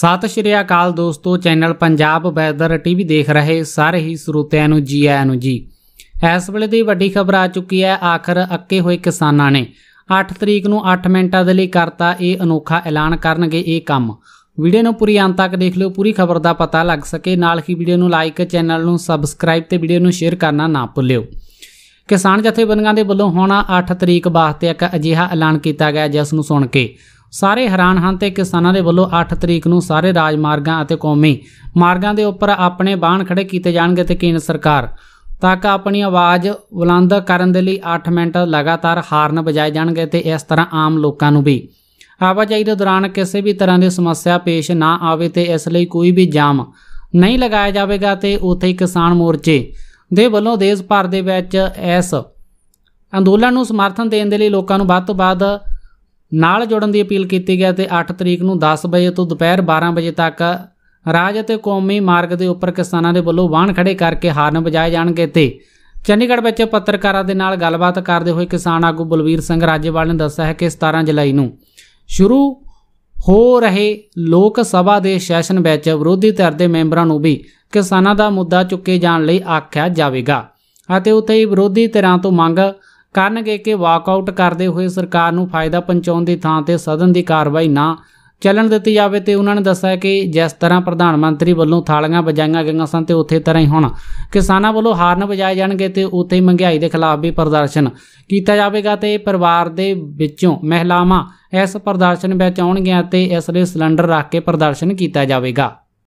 ਸਤਿ ਸ਼੍ਰੀ ਅਕਾਲ ਦੋਸਤੋ channel Punjab weather TV ਦੇਖ ਰਹੇ ਸਾਰੇ ਹੀ ਸਰੋਤਿਆਂ ਨੂੰ ਜੀ ਆਇਆਂ ਨੂੰ ਜੀ ਇਸ ਵੇਲੇ ਦੀ ਵੱਡੀ ਖਬਰ ਆ ਚੁੱਕੀ ਹੈ ਆਖਰ ਅੱਕੇ ਹੋਏ ਕਿਸਾਨਾਂ ਨੇ 8 ਤਰੀਕ ਨੂੰ 8 ਮਿੰਟਾਂ ਦੇ ਲਈ ਕਰਤਾ ਇਹ ਅਨੋਖਾ ਐਲਾਨ ਕਰਨਗੇ ਇਹ ਕੰਮ ਵੀਡੀਓ ਨੂੰ ਪੂਰੀ ਅੰਤ ਤੱਕ ਦੇਖ ਲਿਓ ਪੂਰੀ ਖਬਰ ਦਾ ਪਤਾ ਲੱਗ ਸਕੇ ਨਾਲ ਹੀ ਵੀਡੀਓ ਨੂੰ ਲਾਈਕ ਚੈਨਲ ਨੂੰ ਸਬਸਕ੍ਰਾਈਬ ਤੇ ਵੀਡੀਓ ਨੂੰ ਸ਼ੇਅਰ ਕਰਨਾ ਨਾ ਭੁੱਲਿਓ ਕਿਸਾਨ ਜਥੇਬੰਦੀਆਂ ਦੇ ਵੱਲੋਂ ਹੋਣਾ 8 ਤਰੀਕ ਵਾਸਤੇ ਇੱਕ ਅਜਿਹਾ ਐਲਾਨ ਕੀਤਾ ਗਿਆ ਜਿਸ ਨੂੰ ਸੁਣ ਕੇ ਸਾਰੇ ਹੈਰਾਨ ਹਨ ਤੇ ਕਿਸਾਨਾਂ ਦੇ ਵੱਲੋਂ 8 ਤਰੀਕ ਨੂੰ ਸਾਰੇ ਰਾਜ ਮਾਰਗਾਂ ਅਤੇ ਕੌਮੀ ਮਾਰਗਾਂ ਦੇ ਉੱਪਰ ਆਪਣੇ ਬਾਣ ਖੜੇ ਕੀਤੇ ਜਾਣਗੇ ਤੇ ਕੇਂਦਰ ਸਰਕਾਰ ਤੱਕ ਆਪਣੀ ਆਵਾਜ਼ ਬੁਲੰਦ ਕਰਨ ਦੇ ਲਈ 8 ਮਿੰਟ ਲਗਾਤਾਰ ਹਾਰਨ ਵਜਾਏ ਜਾਣਗੇ ਤੇ ਇਸ ਤਰ੍ਹਾਂ ਆਮ ਲੋਕਾਂ ਨੂੰ ਵੀ ਆਵਾਜਾਈ ਦੇ ਦੌਰਾਨ ਕਿਸੇ ਵੀ ਤਰ੍ਹਾਂ ਦੀ ਸਮੱਸਿਆ ਪੇਸ਼ ਨਾ ਆਵੇ ਤੇ ਇਸ ਲਈ ਕੋਈ ਵੀ ਜਾਮ ਨਹੀਂ ਲਗਾਇਆ ਜਾਵੇਗਾ ਤੇ ਉਥੇ ਹੀ ਕਿਸਾਨ ਮੋਰਚੇ ਦੇ ਵੱਲੋਂ ਦੇਸ਼ ਭਰ ਦੇ ਵਿੱਚ ਇਸ ਅੰਦੋਲਨ ਨੂੰ ਸਮਰਥਨ ਦੇਣ ਦੇ ਲਈ ਲੋਕਾਂ ਨੂੰ ਵੱਧ ਤੋਂ ਵੱਧ ਨਾਲ ਜੁੜਨ ਦੀ ਅਪੀਲ ਕੀਤੀ ਗਈ ਤੇ 8 ਤਰੀਕ ਨੂੰ 10 ਵਜੇ ਤੋਂ ਦੁਪਹਿਰ 12 ਵਜੇ ਤੱਕ ਰਾਜ ਅਤੇ ਕੌਮੀ ਮਾਰਗ ਦੇ ਉੱਪਰ ਕਿਸਾਨਾਂ ਦੇ ਵੱਲੋਂ ਵਾਹਨ ਖੜੇ ਕਰਕੇ ਹਾਰਨ ਵਜਾਏ ਜਾਣਗੇ ਤੇ ਚੰਡੀਗੜ੍ਹ ਵਿੱਚ ਪੱਤਰਕਾਰਾਂ ਦੇ ਨਾਲ ਗੱਲਬਾਤ ਕਰਦੇ ਹੋਏ ਕਿਸਾਨ ਆਗੂ ਬਲਵੀਰ ਸਿੰਘ ਰਾਜੇਵਾਲ ਨੇ ਦੱਸਿਆ ਹੈ ਕਿ 17 ਜੁਲਾਈ ਨੂੰ ਸ਼ੁਰੂ ਹੋ ਰਹੇ ਲੋਕ ਸਭਾ ਦੇ ਸੈਸ਼ਨ ਵਿੱਚ ਵਿਰੋਧੀ ਧਿਰ ਦੇ ਮੈਂਬਰਾਂ ਨੂੰ ਵੀ ਕਿਸਾਨਾਂ ਦਾ ਮੁੱਦਾ ਚੁੱਕੇ ਜਾਣ ਲਈ ਆਖਿਆ ਜਾਵੇਗਾ ਅਤੇ ਉੱਥੇ ਹੀ ਵਿਰੋਧੀ ਧਿਰਾਂ ਤੋਂ ਮੰਗ ਕਰਨਗੇ ਕਿ ਵਾਕਆਊਟ ਕਰਦੇ ਹੋਏ ਸਰਕਾਰ ਨੂੰ ਫਾਇਦਾ ਪਹੁੰਚਾਉਣ ਦੀ ਥਾਂ ਤੇ ਸਦਨ ਦੀ ਕਾਰਵਾਈ ਨਾ ਚੱਲਣ ਦਿੱਤੀ ਜਾਵੇ ਤੇ ਉਹਨਾਂ ਨੇ ਦੱਸਿਆ ਕਿ ਜਿਸ ਤਰ੍ਹਾਂ ਪ੍ਰਧਾਨ ਮੰਤਰੀ ਵੱਲੋਂ ਥਾਲੀਆਂ ਵਜਾਈਆਂ ਗਈਆਂ ਸਨ ਤੇ ਉੱਥੇ ਤਰ੍ਹਾਂ ਹੀ ਹੁਣ ਕਿਸਾਨਾਂ ਵੱਲੋਂ ਹਾਰਨ ਵਜਾਏ ਜਾਣਗੇ ਤੇ ਉੱਥੇ ਹੀ ਮਹਿੰਗਾਈ ਦੇ ਖਿਲਾਫ ਵੀ ਪ੍ਰਦਰਸ਼ਨ ਕੀਤਾ ਜਾਵੇਗਾ ਤੇ ਪਰਿਵਾਰ ਦੇ ਵਿੱਚੋਂ ਮਹਿਲਾਵਾਂ ਇਸ ਪ੍ਰਦਰਸ਼ਨ ਵਿੱਚ ਆਉਣਗੀਆਂ ਤੇ ਇਸ ਲਈ ਸਿਲੰਡਰ ਰੱਖ ਕੇ ਪ੍ਰਦਰਸ਼ਨ ਕੀਤਾ ਜਾਵੇਗਾ